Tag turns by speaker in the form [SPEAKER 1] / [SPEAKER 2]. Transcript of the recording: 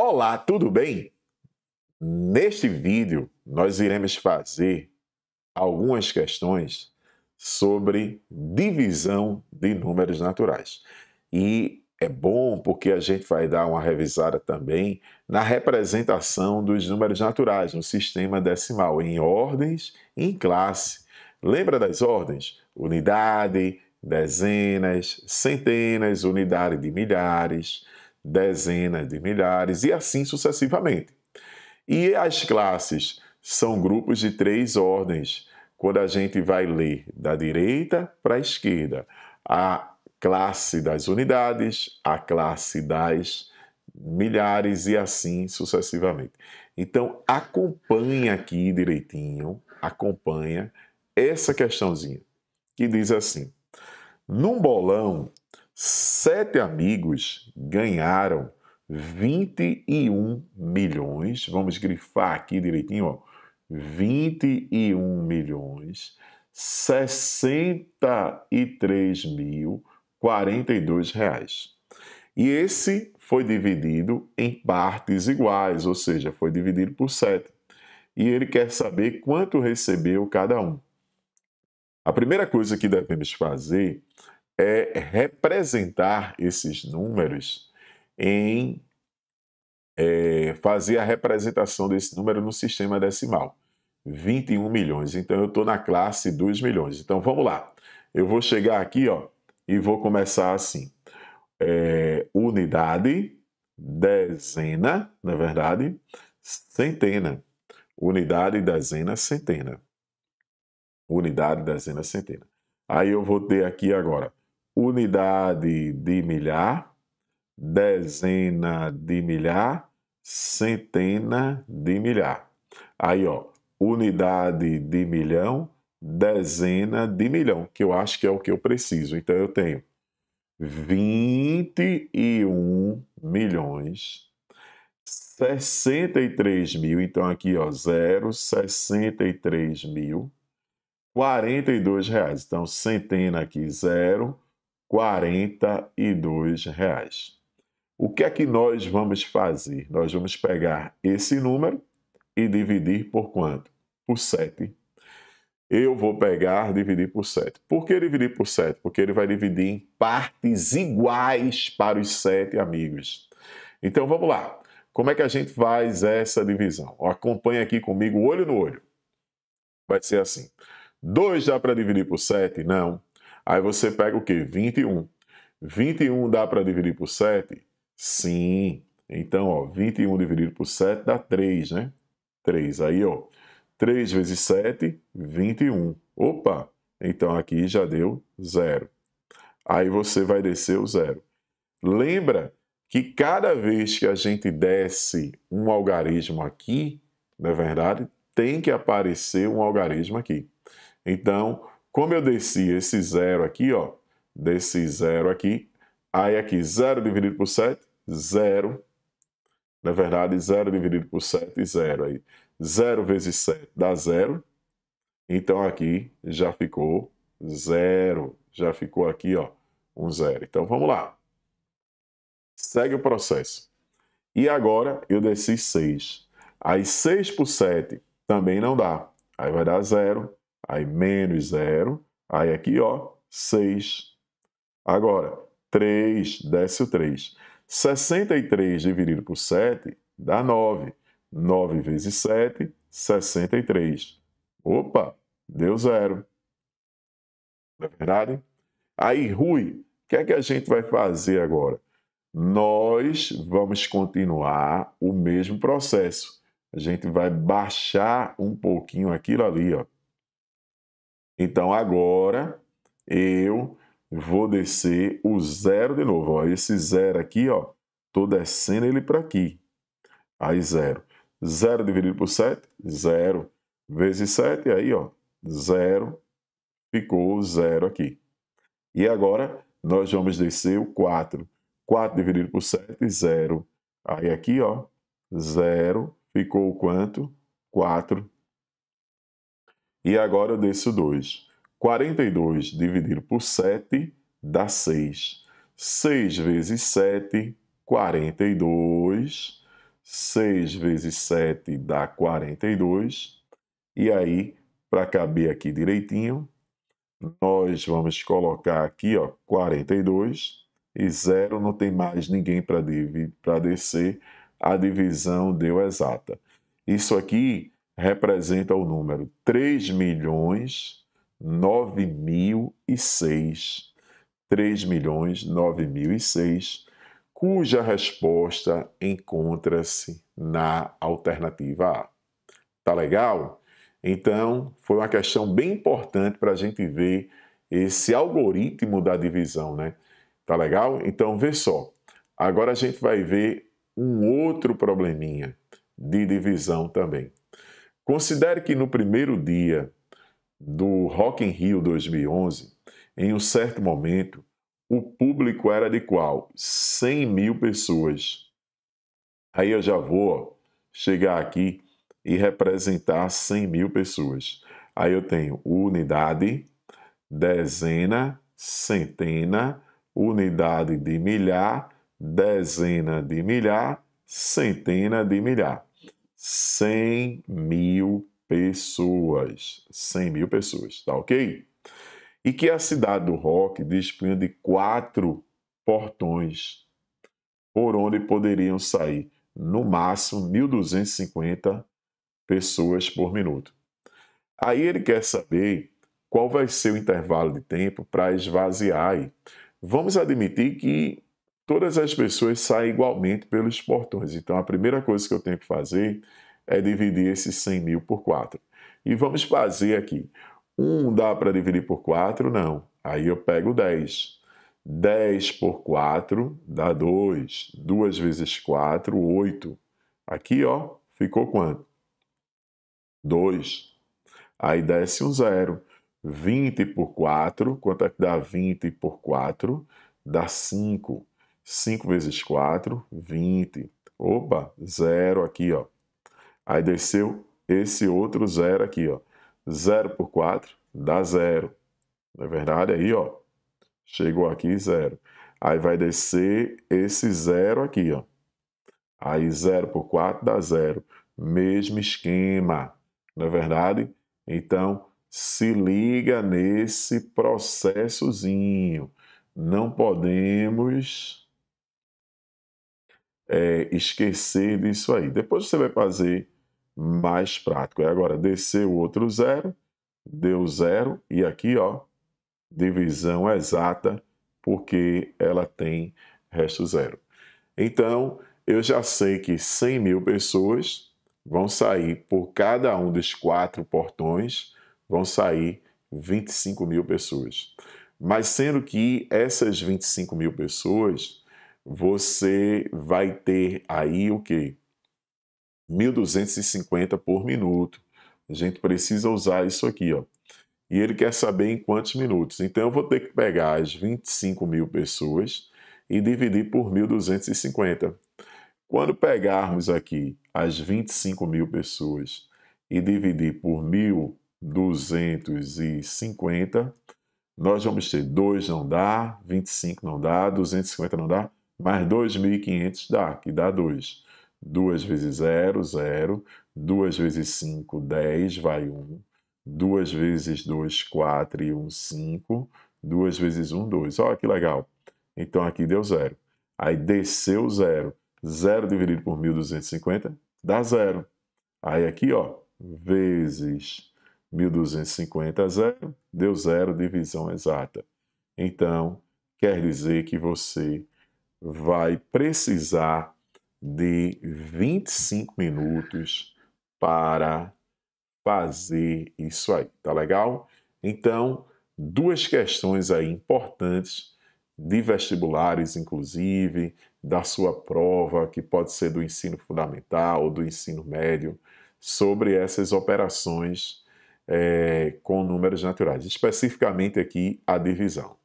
[SPEAKER 1] Olá, tudo bem? Neste vídeo, nós iremos fazer algumas questões sobre divisão de números naturais. E é bom porque a gente vai dar uma revisada também na representação dos números naturais no sistema decimal, em ordens e em classe. Lembra das ordens? Unidade, dezenas, centenas, unidade de milhares dezenas de milhares e assim sucessivamente. E as classes são grupos de três ordens. Quando a gente vai ler da direita para a esquerda, a classe das unidades, a classe das milhares e assim sucessivamente. Então acompanha aqui direitinho, acompanha essa questãozinha que diz assim: num bolão Sete amigos ganharam 21 milhões. Vamos grifar aqui direitinho, ó. 21 milhões 63 mil 42 reais. E esse foi dividido em partes iguais, ou seja, foi dividido por sete. E ele quer saber quanto recebeu cada um. A primeira coisa que devemos fazer é representar esses números em é, fazer a representação desse número no sistema decimal. 21 milhões. Então eu estou na classe 2 milhões. Então vamos lá. Eu vou chegar aqui ó, e vou começar assim. É, unidade, dezena, na é verdade, centena. Unidade, dezena, centena. Unidade, dezena, centena. Aí eu vou ter aqui agora unidade de milhar, dezena de milhar, centena de milhar. Aí, ó, unidade de milhão, dezena de milhão, que eu acho que é o que eu preciso. Então eu tenho 21 milhões 63 mil, então aqui ó, 0, 63 mil, 42 reais. Então centena aqui, zero. 42 reais. O que é que nós vamos fazer? Nós vamos pegar esse número e dividir por quanto? Por 7. Eu vou pegar, dividir por 7. Por que dividir por 7? Porque ele vai dividir em partes iguais para os sete amigos. Então vamos lá. Como é que a gente faz essa divisão? Acompanhe aqui comigo, olho no olho. Vai ser assim. 2 dá para dividir por 7? Não. Aí você pega o quê? 21. 21 dá para dividir por 7? Sim. Então, ó, 21 dividido por 7 dá 3, né? 3. Aí, ó, 3 vezes 7, 21. Opa! Então aqui já deu 0. Aí você vai descer o zero. Lembra que cada vez que a gente desce um algarismo aqui, na é verdade, tem que aparecer um algarismo aqui. Então, como eu desci esse zero aqui, ó, desse zero aqui, aí aqui zero dividido por 7, zero. Na verdade, zero dividido por 7, zero. Aí, 0 vezes 7 dá zero. Então aqui já ficou zero. Já ficou aqui, ó, um zero. Então vamos lá. Segue o processo. E agora eu desci 6. Aí 6 por 7 também não dá. Aí vai dar zero aí menos 0, aí aqui, ó, 6. Agora, 3, desce o 3. 63 dividido por 7 dá 9. 9 vezes 7, 63. Opa, deu zero. Não é verdade? Aí, Rui, o que é que a gente vai fazer agora? Nós vamos continuar o mesmo processo. A gente vai baixar um pouquinho aquilo ali, ó. Então agora eu vou descer o zero de novo. Ó. Esse zero aqui, ó, tô descendo ele para aqui. Aí zero. Zero dividido por 7, zero. Vezes 7, aí ó, zero. Ficou zero aqui. E agora nós vamos descer o 4. 4 dividido por 7, zero. Aí aqui, ó, zero. Ficou quanto? 4 e agora eu desço 2. 42 dividido por 7 dá 6. 6 vezes 7, 42. 6 vezes 7 dá 42. E aí, para caber aqui direitinho, nós vamos colocar aqui ó, 42 e zero não tem mais ninguém para descer, a divisão deu exata. Isso aqui representa o número 3 milhões 9 mil e 3 milhões 9 mil e cuja resposta encontra-se na alternativa A. Tá legal? Então, foi uma questão bem importante para a gente ver esse algoritmo da divisão, né? Tá legal? Então, vê só. Agora a gente vai ver um outro probleminha de divisão também. Considere que no primeiro dia do Rock in Rio 2011, em um certo momento, o público era de qual? 100 mil pessoas. Aí eu já vou chegar aqui e representar 100 mil pessoas. Aí eu tenho unidade, dezena, centena, unidade de milhar, dezena de milhar, centena de milhar. 100 mil pessoas. 100 mil pessoas, tá ok? E que a cidade do rock dispunha de quatro portões por onde poderiam sair, no máximo, 1.250 pessoas por minuto. Aí ele quer saber qual vai ser o intervalo de tempo para esvaziar. Vamos admitir que todas as pessoas saem igualmente pelos portões. Então, a primeira coisa que eu tenho que fazer é dividir esses 100 mil por 4. E vamos fazer aqui. 1 um dá para dividir por 4? Não. Aí eu pego 10. 10 por 4 dá 2. 2 vezes 4, 8. Aqui, ó, ficou quanto? 2. Aí desce um zero. 20 por 4, quanto é que dá 20 por 4? Dá 5. 5 vezes 4, 20. Opa, zero aqui, ó. Aí desceu esse outro zero aqui, ó. 0 por 4 dá zero. Na é verdade, aí, ó. Chegou aqui, zero. Aí vai descer esse zero aqui, ó. Aí 0 por 4 dá zero. Mesmo esquema, Não é verdade? Então, se liga nesse processozinho. Não podemos é, esquecer disso aí. Depois você vai fazer mais prático. É agora descer o outro zero, deu zero, e aqui, ó, divisão exata, porque ela tem resto zero. Então, eu já sei que 100 mil pessoas vão sair por cada um dos quatro portões, vão sair 25 mil pessoas. Mas sendo que essas 25 mil pessoas você vai ter aí o que? 1250 por minuto. A gente precisa usar isso aqui, ó. E ele quer saber em quantos minutos. Então eu vou ter que pegar as 25 mil pessoas e dividir por 1250. Quando pegarmos aqui as 25 mil pessoas e dividir por 1250, nós vamos ter 2 não dá, 25 não dá, 250 não dá, mais 2.500 dá, que dá 2. 2 vezes 0, 0. 2 vezes 5, 10, vai 1. 2 vezes 2, 4 e 1, 5. 2 vezes 1, 2. Olha que legal. Então aqui deu 0. Aí desceu 0. 0 dividido por 1.250 dá 0. Aí aqui, ó, vezes 1.250 é 0, deu 0, divisão exata. Então, quer dizer que você vai precisar de 25 minutos para fazer isso aí, tá legal? Então, duas questões aí importantes de vestibulares, inclusive, da sua prova, que pode ser do ensino fundamental ou do ensino médio, sobre essas operações é, com números naturais, especificamente aqui a divisão.